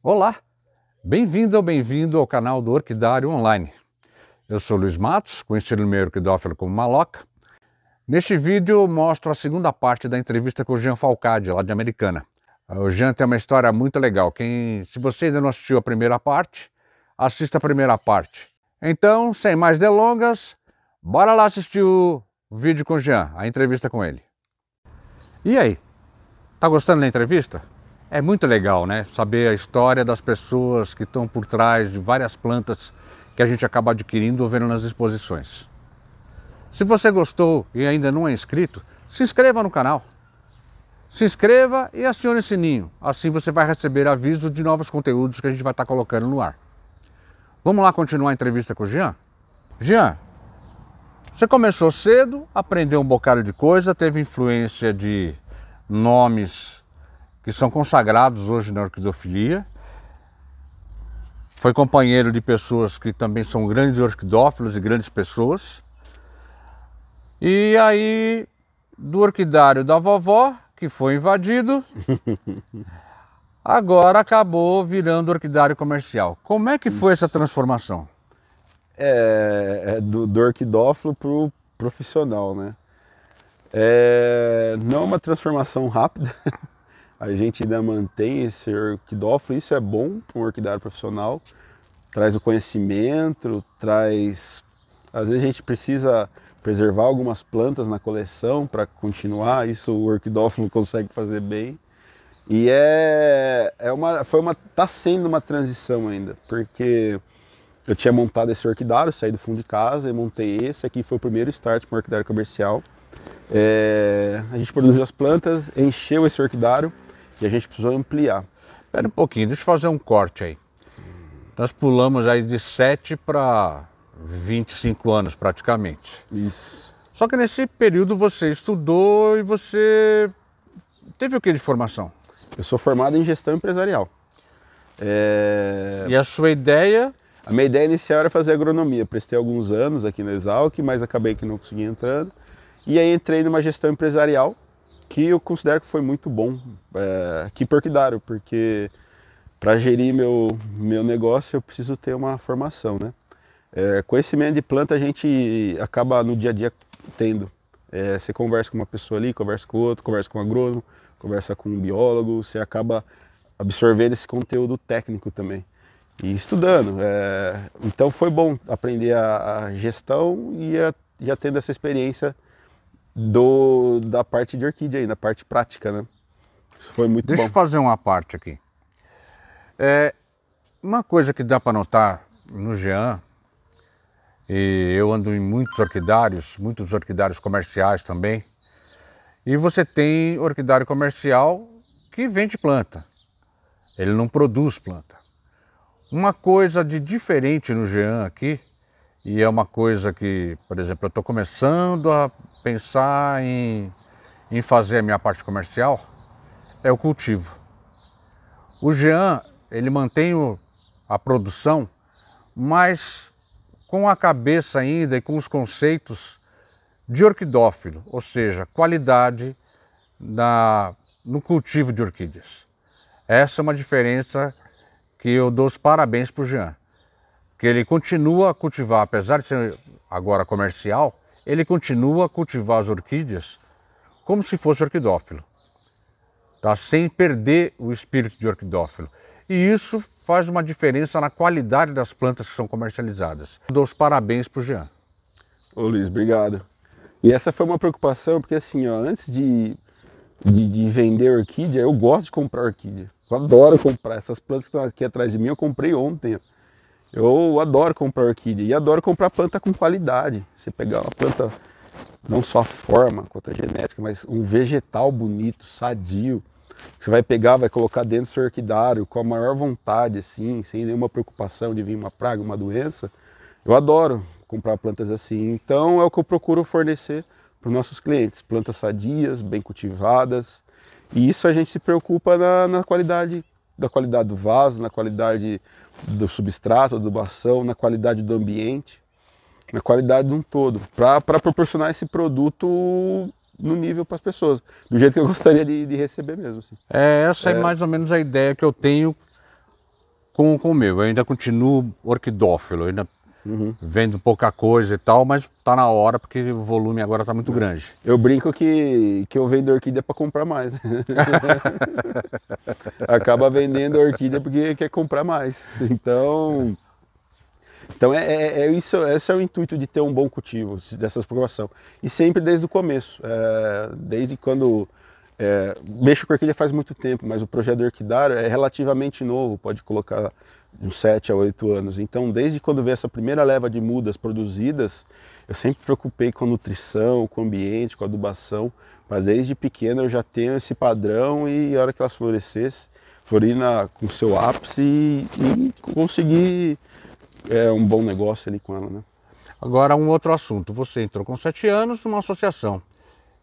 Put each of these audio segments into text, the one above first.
Olá, bem-vindo ou bem-vindo ao canal do Orquidário Online. Eu sou Luiz Matos, conhecido no meio orquidófilo como Maloca. Neste vídeo mostro a segunda parte da entrevista com o Jean Falcade, lá de Americana. O Jean tem uma história muito legal. Quem, se você ainda não assistiu a primeira parte, assista a primeira parte. Então, sem mais delongas, bora lá assistir o vídeo com o Jean, a entrevista com ele. E aí? Tá gostando da entrevista? É muito legal, né? Saber a história das pessoas que estão por trás de várias plantas que a gente acaba adquirindo ou vendo nas exposições. Se você gostou e ainda não é inscrito, se inscreva no canal. Se inscreva e acione o sininho, assim você vai receber aviso de novos conteúdos que a gente vai estar colocando no ar. Vamos lá continuar a entrevista com o Jean? Jean, você começou cedo, aprendeu um bocado de coisa, teve influência de nomes que são consagrados hoje na orquidofilia. Foi companheiro de pessoas que também são grandes orquidófilos e grandes pessoas. E aí, do orquidário da vovó, que foi invadido, agora acabou virando orquidário comercial. Como é que foi essa transformação? É, é do, do orquidófilo para o profissional, né? É, não uma transformação rápida, a gente ainda mantém esse orquidófilo, isso é bom para um orquidário profissional, traz o conhecimento, traz... Às vezes a gente precisa preservar algumas plantas na coleção para continuar, isso o orquidófilo consegue fazer bem. E é, é uma, foi uma, tá sendo uma transição ainda, porque eu tinha montado esse orquidário, saí do fundo de casa e montei esse aqui, foi o primeiro start para um orquidário comercial. É, a gente produziu as plantas, encheu esse orquidário, e a gente precisou ampliar. Espera um pouquinho, deixa eu fazer um corte aí. Nós pulamos aí de 7 para 25 anos praticamente. Isso. Só que nesse período você estudou e você teve o que de formação? Eu sou formado em gestão empresarial. É... E a sua ideia? A minha ideia inicial era fazer agronomia. Prestei alguns anos aqui na Exalc, mas acabei que não consegui entrando. E aí entrei numa gestão empresarial que eu considero que foi muito bom, é, que perquidário, porque para gerir meu, meu negócio eu preciso ter uma formação, né? É, conhecimento de planta a gente acaba no dia a dia tendo. É, você conversa com uma pessoa ali, conversa com outro, conversa com um agrônomo, conversa com um biólogo, você acaba absorvendo esse conteúdo técnico também e estudando. É, então foi bom aprender a, a gestão e, já tendo essa experiência do, da parte de orquídea aí, da parte prática, né? Isso foi muito Deixa bom. eu fazer uma parte aqui. É, uma coisa que dá para notar no Jean, e eu ando em muitos orquidários, muitos orquidários comerciais também, e você tem orquidário comercial que vende planta. Ele não produz planta. Uma coisa de diferente no Jean aqui e é uma coisa que, por exemplo, eu estou começando a pensar em, em fazer a minha parte comercial, é o cultivo. O Jean, ele mantém o, a produção, mas com a cabeça ainda e com os conceitos de orquidófilo, ou seja, qualidade na, no cultivo de orquídeas. Essa é uma diferença que eu dou os parabéns para o Jean que ele continua a cultivar, apesar de ser agora comercial, ele continua a cultivar as orquídeas como se fosse orquidófilo, tá? sem perder o espírito de orquidófilo. E isso faz uma diferença na qualidade das plantas que são comercializadas. Dou os parabéns para o Jean. Ô Luiz, obrigado. E essa foi uma preocupação, porque assim, ó, antes de, de, de vender orquídea, eu gosto de comprar orquídea. Eu adoro comprar. Essas plantas que estão aqui atrás de mim, eu comprei ontem. Ó. Eu adoro comprar orquídea e adoro comprar planta com qualidade. Você pegar uma planta, não só a forma quanto a genética, mas um vegetal bonito, sadio. Você vai pegar, vai colocar dentro do seu orquidário com a maior vontade, assim, sem nenhuma preocupação de vir uma praga, uma doença. Eu adoro comprar plantas assim. Então é o que eu procuro fornecer para os nossos clientes: plantas sadias, bem cultivadas. E isso a gente se preocupa na, na qualidade da qualidade do vaso, na qualidade do substrato, adubação, na qualidade do ambiente, na qualidade de um todo, para proporcionar esse produto no nível para as pessoas, do jeito que eu gostaria de, de receber mesmo. Assim. É, essa é. é. mais ou menos a ideia que eu tenho com, com o meu. Eu ainda continuo orquidófilo, ainda Uhum. Vendo pouca coisa e tal, mas tá na hora porque o volume agora tá muito é. grande. Eu brinco que, que eu vendo orquídea para comprar mais. Acaba vendendo orquídea porque quer comprar mais. Então. Então é, é, é, isso, esse é o intuito de ter um bom cultivo dessa aprovação. E sempre desde o começo, é, desde quando é, mexo com orquídea faz muito tempo, mas o projeto orquidário é relativamente novo, pode colocar uns 7 a 8 anos. Então, desde quando veio essa primeira leva de mudas produzidas, eu sempre me preocupei com nutrição, com ambiente, com adubação, para desde pequeno eu já tenho esse padrão e a hora que elas florescessem, florir na, com seu ápice e, e conseguir é, um bom negócio ali com ela. Né? Agora, um outro assunto. Você entrou com 7 anos numa associação.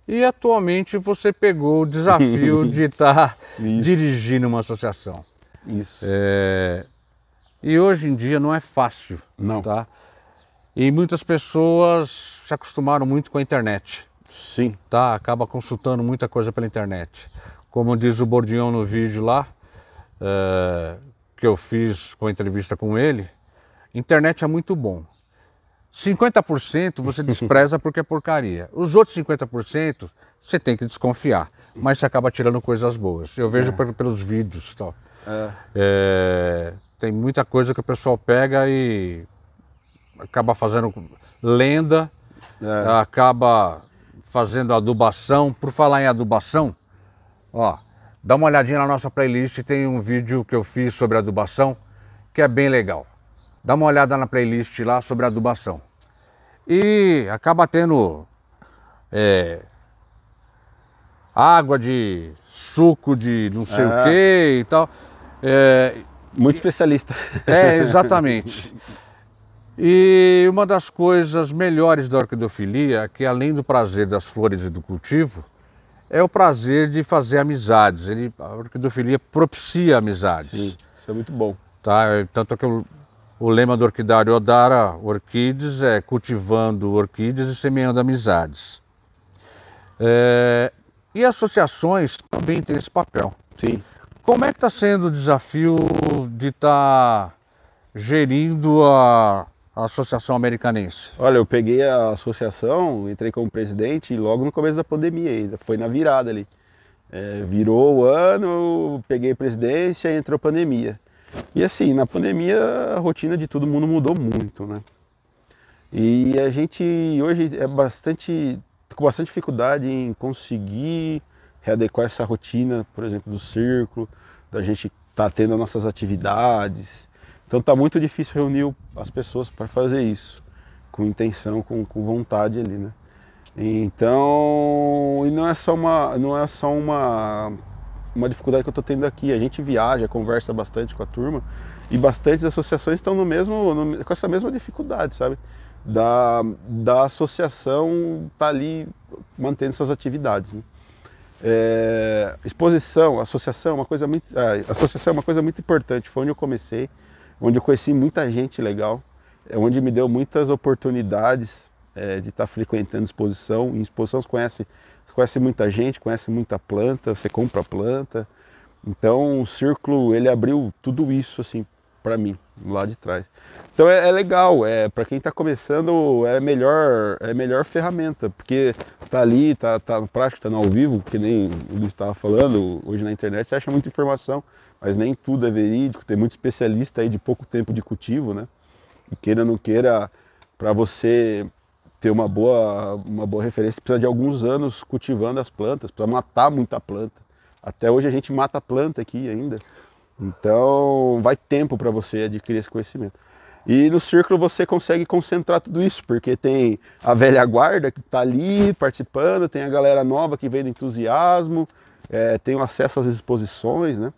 E atualmente você pegou o desafio de estar tá dirigindo uma associação. Isso. É, e hoje em dia não é fácil. Não. Tá? E muitas pessoas se acostumaram muito com a internet. Sim. Tá? Acaba consultando muita coisa pela internet. Como diz o Bordinhão no vídeo lá, eh, que eu fiz com a entrevista com ele, internet é muito bom. 50% você despreza porque é porcaria. Os outros 50% você tem que desconfiar, mas você acaba tirando coisas boas. Eu vejo é. pelos vídeos e tal. É. É, tem muita coisa que o pessoal pega e acaba fazendo lenda, é. acaba fazendo adubação. Por falar em adubação, ó, dá uma olhadinha na nossa playlist, tem um vídeo que eu fiz sobre adubação que é bem legal. Dá uma olhada na playlist lá sobre adubação. E acaba tendo é, água de suco de não sei é. o que e tal. É, muito especialista. É, exatamente. E uma das coisas melhores da orquidofilia, que além do prazer das flores e do cultivo, é o prazer de fazer amizades. Ele, a orquidofilia propicia amizades. Sim, isso é muito bom. Tá? Tanto é que o, o lema do orquidário Odara Orquídeas é cultivando orquídeas e semeando amizades. É, e associações também têm esse papel. Sim. Como é que está sendo o desafio de estar tá gerindo a, a, Associação Americanense? Olha, eu peguei a associação, entrei como presidente logo no começo da pandemia ainda, foi na virada ali. É, virou o ano, peguei a presidência e entrou a pandemia. E assim, na pandemia a rotina de todo mundo mudou muito, né? E a gente hoje é bastante, com bastante dificuldade em conseguir readequar essa rotina, por exemplo, do círculo, da gente estar tá tendo as nossas atividades. Então está muito difícil reunir as pessoas para fazer isso, com intenção, com, com vontade ali, né? Então, e não é só uma, não é só uma, uma dificuldade que eu estou tendo aqui. A gente viaja, conversa bastante com a turma e bastantes associações estão no mesmo, no, com essa mesma dificuldade, sabe? Da, da associação estar tá ali mantendo suas atividades. Né? É, exposição, associação, é uma coisa muito, ah, associação é uma coisa muito importante. Foi onde eu comecei, onde eu conheci muita gente legal, é onde me deu muitas oportunidades é, de estar tá frequentando exposição. Em exposição você conhece, você conhece muita gente, conhece muita planta, você compra planta. Então o círculo ele abriu tudo isso assim para mim lá de trás. Então é, é legal, é para quem está começando é melhor é melhor ferramenta porque tá ali, tá, tá no prático, tá no ao vivo, que nem o Luiz estava falando hoje na internet você acha muita informação, mas nem tudo é verídico, tem muito especialista aí de pouco tempo de cultivo, né? E queira ou não queira para você ter uma boa uma boa referência precisa de alguns anos cultivando as plantas, precisa matar muita planta. Até hoje a gente mata planta aqui ainda. Então, vai tempo para você adquirir esse conhecimento. E no círculo você consegue concentrar tudo isso, porque tem a velha guarda que está ali participando, tem a galera nova que vem do entusiasmo, é, tem o acesso às exposições, né?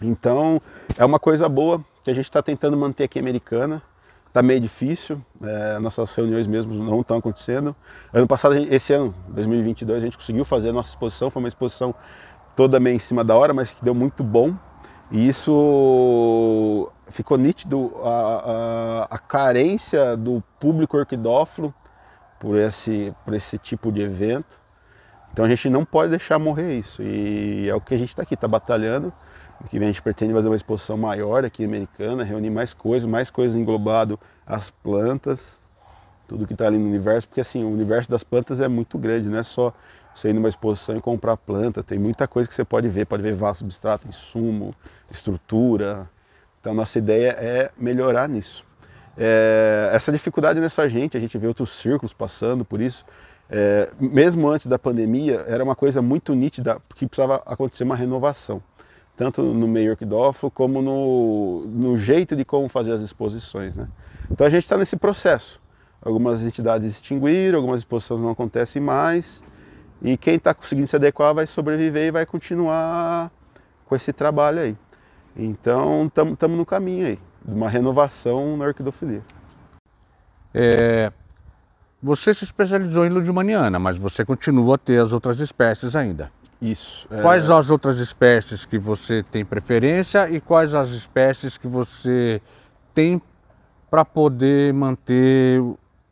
Então, é uma coisa boa que a gente está tentando manter aqui americana. Está meio difícil, é, nossas reuniões mesmo não estão acontecendo. Ano passado, esse ano, 2022, a gente conseguiu fazer a nossa exposição, foi uma exposição toda meio em cima da hora, mas que deu muito bom. E isso ficou nítido a, a, a carência do público orquidófilo por esse, por esse tipo de evento. Então a gente não pode deixar morrer isso. E é o que a gente está aqui, está batalhando. Que a gente pretende fazer uma exposição maior aqui americana, reunir mais coisas, mais coisas englobado as plantas, tudo que está ali no universo, porque assim, o universo das plantas é muito grande, não é só você ir numa exposição e comprar planta, tem muita coisa que você pode ver, pode ver vaso, substrato, insumo, estrutura. Então nossa ideia é melhorar nisso. É, essa dificuldade nessa é gente, a gente vê outros círculos passando por isso. É, mesmo antes da pandemia, era uma coisa muito nítida, que precisava acontecer uma renovação, tanto no meio orquidófilo como no, no jeito de como fazer as exposições. Né? Então a gente está nesse processo. Algumas entidades extinguiram, algumas exposições não acontecem mais, e quem está conseguindo se adequar vai sobreviver e vai continuar com esse trabalho aí. Então, estamos no caminho aí, de uma renovação na orquidofilia. É, você se especializou em ludimaniana, mas você continua a ter as outras espécies ainda. Isso. É... Quais as outras espécies que você tem preferência e quais as espécies que você tem para poder manter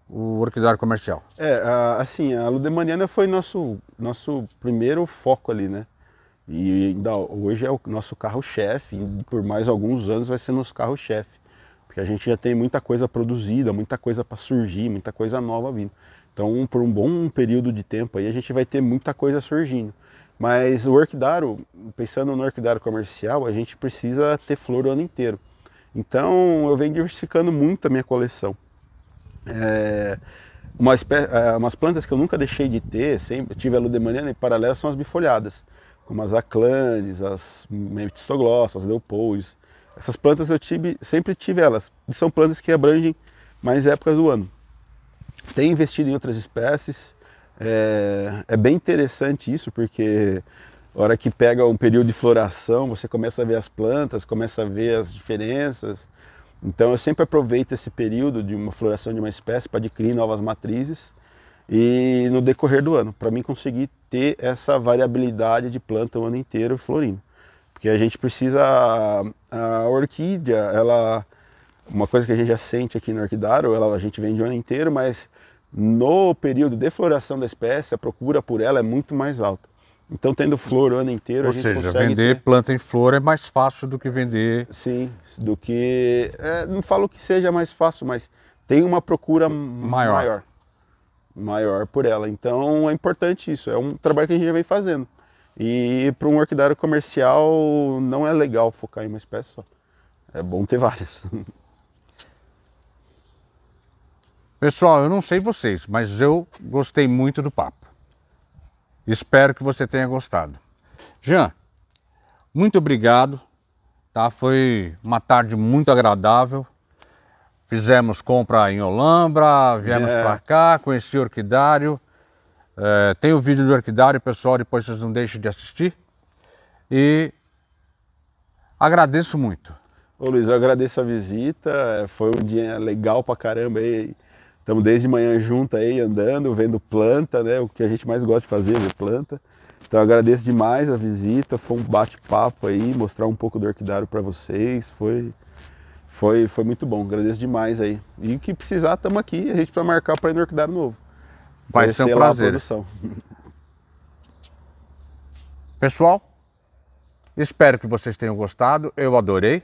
o orquidário comercial? É, a, assim, a Ludemaniana foi nosso, nosso primeiro foco ali, né? E ainda hoje é o nosso carro-chefe, por mais alguns anos vai ser nosso carro-chefe. Porque a gente já tem muita coisa produzida, muita coisa para surgir, muita coisa nova vindo. Então, por um bom período de tempo aí, a gente vai ter muita coisa surgindo. Mas o orquidário, pensando no orquidário comercial, a gente precisa ter flor o ano inteiro. Então, eu venho diversificando muito a minha coleção. É, uma espé... É, umas plantas que eu nunca deixei de ter, sempre tive a Ludemaniana né, em paralelo, são as bifolhadas, como as aclandes, as meptistoglossas, as leopoldes. Essas plantas eu tive, sempre tive elas. E são plantas que abrangem mais épocas do ano. Tem investido em outras espécies. É, é bem interessante isso, porque a hora que pega um período de floração, você começa a ver as plantas, começa a ver as diferenças, então eu sempre aproveito esse período de uma floração de uma espécie para adquirir novas matrizes e no decorrer do ano, para mim conseguir ter essa variabilidade de planta o ano inteiro florindo. Porque a gente precisa, a, orquídea, ela, uma coisa que a gente já sente aqui no orquidário, ela, a gente vende o ano inteiro, mas no período de floração da espécie, a procura por ela é muito mais alta. Então, tendo flor o ano inteiro, Ou a gente seja, consegue vender ter... planta em flor é mais fácil do que vender... Sim, do que... É, não falo que seja mais fácil, mas tem uma procura maior. maior. Maior por ela. Então, é importante isso. É um trabalho que a gente já vem fazendo. E para um orquidário comercial, não é legal focar em uma espécie só. É bom ter várias. Pessoal, eu não sei vocês, mas eu gostei muito do papo. Espero que você tenha gostado. Jean, muito obrigado. Tá? Foi uma tarde muito agradável. Fizemos compra em Olambra, viemos é. para cá, conheci o Orquidário. É, tem o vídeo do Orquidário, pessoal, depois vocês não deixem de assistir. E agradeço muito. Ô Luiz, eu agradeço a visita, é, foi um dia legal pra caramba aí. Estamos desde manhã junto aí, andando, vendo planta, né? O que a gente mais gosta de fazer é ver planta. Então agradeço demais a visita, foi um bate-papo aí, mostrar um pouco do orquidário para vocês, foi, foi, foi muito bom, agradeço demais aí. E o que precisar, estamos aqui, a gente vai marcar para ir no orquidário novo. Vai ser um prazer. Pessoal, espero que vocês tenham gostado, eu adorei.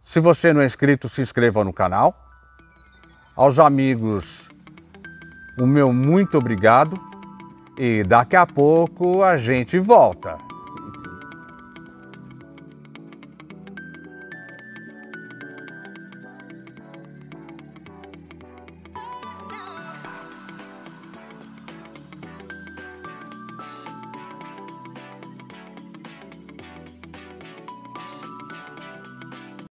Se você não é inscrito, se inscreva no canal aos amigos, o meu muito obrigado e daqui a pouco a gente volta.